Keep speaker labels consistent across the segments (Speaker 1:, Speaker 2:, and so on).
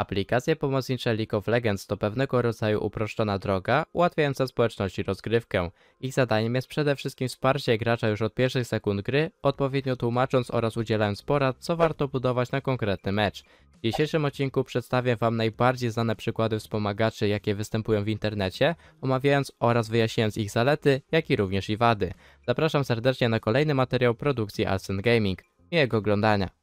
Speaker 1: Aplikacje pomocnicze League of Legends to pewnego rodzaju uproszczona droga, ułatwiająca społeczności rozgrywkę. Ich zadaniem jest przede wszystkim wsparcie gracza już od pierwszych sekund gry, odpowiednio tłumacząc oraz udzielając porad, co warto budować na konkretny mecz. W dzisiejszym odcinku przedstawię Wam najbardziej znane przykłady wspomagaczy, jakie występują w internecie, omawiając oraz wyjaśniając ich zalety, jak i również i wady. Zapraszam serdecznie na kolejny materiał produkcji Alsen Gaming. Miłego oglądania.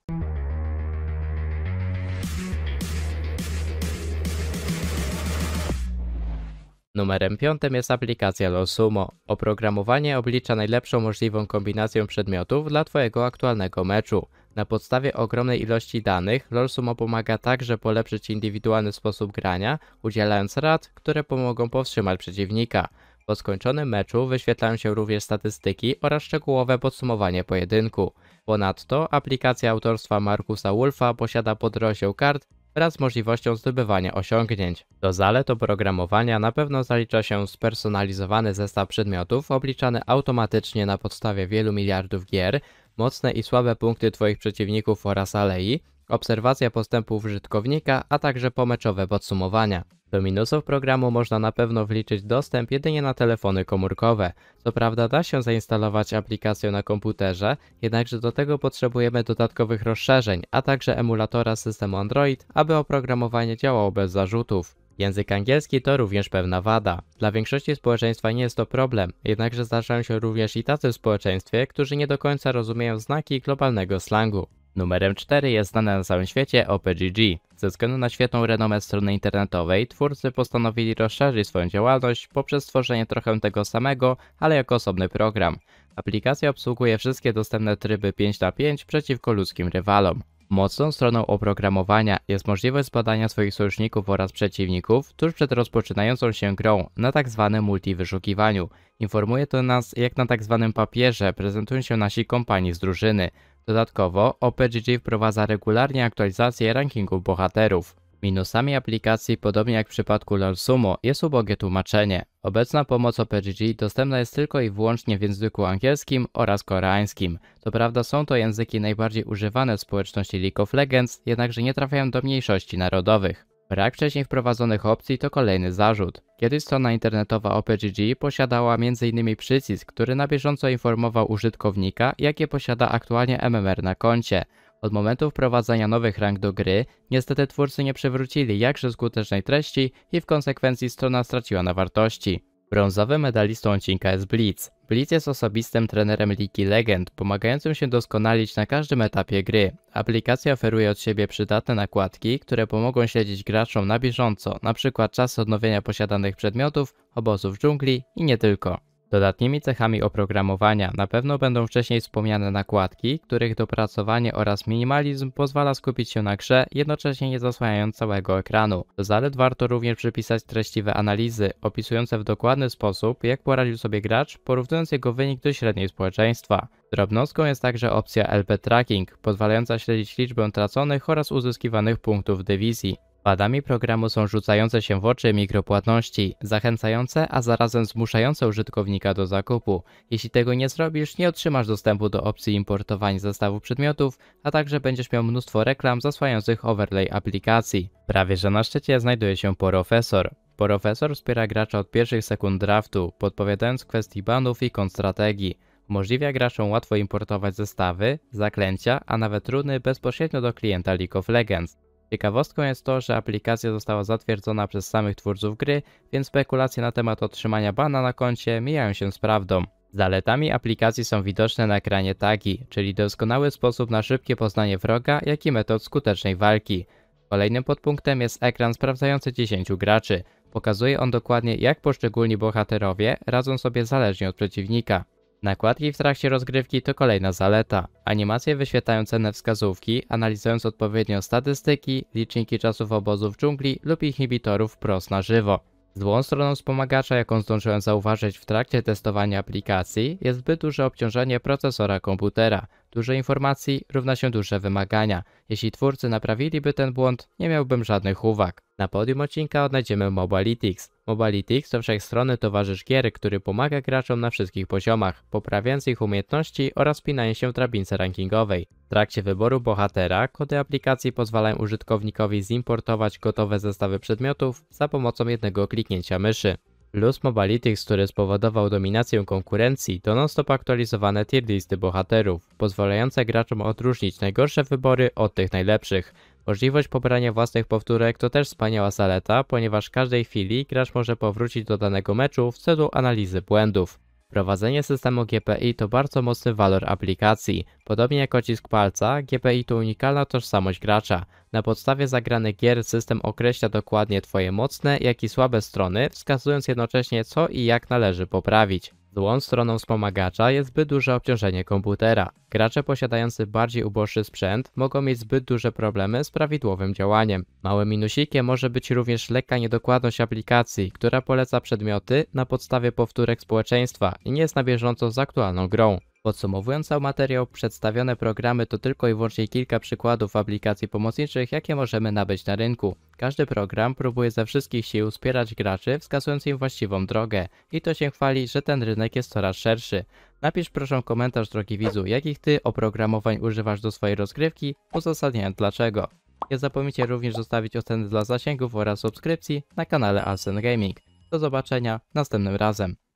Speaker 1: Numerem piątym jest aplikacja Losumo. Oprogramowanie oblicza najlepszą możliwą kombinację przedmiotów dla Twojego aktualnego meczu. Na podstawie ogromnej ilości danych, Lorsumo pomaga także polepszyć indywidualny sposób grania, udzielając rad, które pomogą powstrzymać przeciwnika. Po skończonym meczu wyświetlają się również statystyki oraz szczegółowe podsumowanie pojedynku. Ponadto aplikacja autorstwa Markusa Wolfa posiada podrozdział kart wraz z możliwością zdobywania osiągnięć. Do zalet oprogramowania na pewno zalicza się spersonalizowany zestaw przedmiotów obliczany automatycznie na podstawie wielu miliardów gier, mocne i słabe punkty Twoich przeciwników oraz alei, obserwacja postępów użytkownika, a także pomeczowe podsumowania. Do minusów programu można na pewno wliczyć dostęp jedynie na telefony komórkowe. Co prawda da się zainstalować aplikację na komputerze, jednakże do tego potrzebujemy dodatkowych rozszerzeń, a także emulatora systemu Android, aby oprogramowanie działało bez zarzutów. Język angielski to również pewna wada. Dla większości społeczeństwa nie jest to problem, jednakże zdarzają się również i tacy w społeczeństwie, którzy nie do końca rozumieją znaki globalnego slangu. Numerem 4 jest znane na całym świecie OPGG. Ze względu na świetną renomę strony internetowej, twórcy postanowili rozszerzyć swoją działalność poprzez stworzenie trochę tego samego, ale jako osobny program. Aplikacja obsługuje wszystkie dostępne tryby 5 na 5 przeciwko ludzkim rywalom. Mocną stroną oprogramowania jest możliwość zbadania swoich sojuszników oraz przeciwników tuż przed rozpoczynającą się grą na tzw. Tak wyszukiwaniu. Informuje to nas jak na tzw. Tak papierze prezentują się nasi kompanii z drużyny. Dodatkowo OPGG wprowadza regularnie aktualizacje rankingów bohaterów. Minusami aplikacji, podobnie jak w przypadku Lalsumo, jest ubogie tłumaczenie. Obecna pomoc OPGG dostępna jest tylko i wyłącznie w języku angielskim oraz koreańskim. Co prawda są to języki najbardziej używane w społeczności League of Legends, jednakże nie trafiają do mniejszości narodowych. Brak wcześniej wprowadzonych opcji to kolejny zarzut. Kiedyś strona internetowa OPGG posiadała m.in. przycisk, który na bieżąco informował użytkownika, jakie posiada aktualnie MMR na koncie. Od momentu wprowadzenia nowych rank do gry, niestety twórcy nie przywrócili jakże skutecznej treści i w konsekwencji strona straciła na wartości. Brązowym medalistą odcinka jest Blitz. Blitz jest osobistym trenerem Ligi Legend, pomagającym się doskonalić na każdym etapie gry. Aplikacja oferuje od siebie przydatne nakładki, które pomogą śledzić graczom na bieżąco, np. czas odnowienia posiadanych przedmiotów, obozów dżungli i nie tylko. Dodatnimi cechami oprogramowania na pewno będą wcześniej wspomniane nakładki, których dopracowanie oraz minimalizm pozwala skupić się na grze, jednocześnie nie zasłaniając całego ekranu. Do zalet warto również przypisać treściwe analizy, opisujące w dokładny sposób, jak poradził sobie gracz, porównując jego wynik do średniej społeczeństwa. Drobnostką jest także opcja LP Tracking, pozwalająca śledzić liczbę traconych oraz uzyskiwanych punktów dywizji. Wadami programu są rzucające się w oczy mikropłatności, zachęcające, a zarazem zmuszające użytkownika do zakupu. Jeśli tego nie zrobisz, nie otrzymasz dostępu do opcji importowań zestawu przedmiotów, a także będziesz miał mnóstwo reklam zasłaniających overlay aplikacji. Prawie że na szczycie znajduje się Profesor. Profesor wspiera gracza od pierwszych sekund draftu, podpowiadając kwestii banów i kontrategii. Umożliwia graczom łatwo importować zestawy, zaklęcia, a nawet runy bezpośrednio do klienta League of Legends. Ciekawostką jest to, że aplikacja została zatwierdzona przez samych twórców gry, więc spekulacje na temat otrzymania bana na koncie mijają się z prawdą. Zaletami aplikacji są widoczne na ekranie tagi, czyli doskonały sposób na szybkie poznanie wroga, jak i metod skutecznej walki. Kolejnym podpunktem jest ekran sprawdzający 10 graczy. Pokazuje on dokładnie jak poszczególni bohaterowie radzą sobie zależnie od przeciwnika. Nakładki w trakcie rozgrywki to kolejna zaleta. Animacje wyświetlają cenne wskazówki, analizując odpowiednio statystyki, liczniki czasów obozów dżungli lub inhibitorów pros na żywo. Złą stroną wspomagacza, jaką zdążyłem zauważyć w trakcie testowania aplikacji, jest zbyt duże obciążenie procesora komputera. Dużo informacji równa się duże wymagania. Jeśli twórcy naprawiliby ten błąd, nie miałbym żadnych uwag. Na podium odcinka odnajdziemy Mobilitics. Mobilitics to wszechstronny towarzysz gier, który pomaga graczom na wszystkich poziomach, poprawiając ich umiejętności oraz spinając się w drabince rankingowej. W trakcie wyboru bohatera kody aplikacji pozwalają użytkownikowi zimportować gotowe zestawy przedmiotów za pomocą jednego kliknięcia myszy. Luz Mobilitics, który spowodował dominację konkurencji, to non-stop aktualizowane tier listy bohaterów, pozwalające graczom odróżnić najgorsze wybory od tych najlepszych. Możliwość pobrania własnych powtórek to też wspaniała zaleta, ponieważ w każdej chwili gracz może powrócić do danego meczu w celu analizy błędów. Prowadzenie systemu GPI to bardzo mocny walor aplikacji. Podobnie jak odcisk palca, GPI to unikalna tożsamość gracza. Na podstawie zagranych gier system określa dokładnie Twoje mocne, jak i słabe strony, wskazując jednocześnie co i jak należy poprawić. Złą stroną wspomagacza jest zbyt duże obciążenie komputera. Gracze posiadający bardziej uboższy sprzęt mogą mieć zbyt duże problemy z prawidłowym działaniem. Małym minusikiem może być również lekka niedokładność aplikacji, która poleca przedmioty na podstawie powtórek społeczeństwa i nie jest na bieżąco z aktualną grą. Podsumowując cały materiał, przedstawione programy to tylko i wyłącznie kilka przykładów aplikacji pomocniczych, jakie możemy nabyć na rynku. Każdy program próbuje ze wszystkich sił wspierać graczy, wskazując im właściwą drogę. I to się chwali, że ten rynek jest coraz szerszy. Napisz proszę komentarz drogi widzu, jakich ty oprogramowań używasz do swojej rozgrywki, uzasadniając dlaczego. Nie zapomnijcie również zostawić oceny dla zasięgów oraz subskrypcji na kanale Asen Gaming. Do zobaczenia następnym razem.